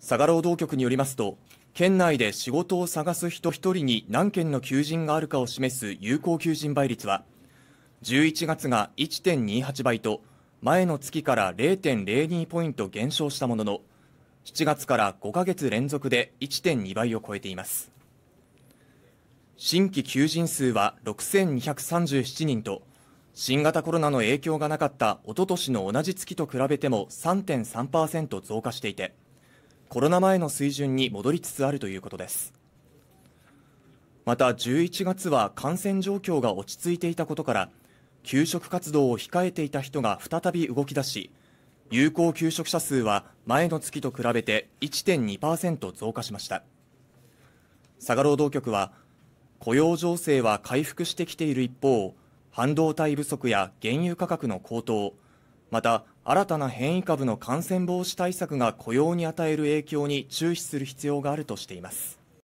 佐賀労働局によりますと県内で仕事を探す人1人に何件の求人があるかを示す有効求人倍率は11月が1.28倍と前の月から0.02ポイント減少したものの7月から5ヶ月連続で1.2倍を超えています新規求人数は6237人と新型コロナの影響がなかったおととしの同じ月と比べても3.3%増加していてコロナ前の水準に戻りつつあるということですまた11月は感染状況が落ち着いていたことから給食活動を控えていた人が再び動き出し有効給食者数は前の月と比べて1.2%増加しました佐賀労働局は雇用情勢は回復してきている一方半導体不足や原油価格の高騰また新たな変異株の感染防止対策が雇用に与える影響に注視する必要があるとしています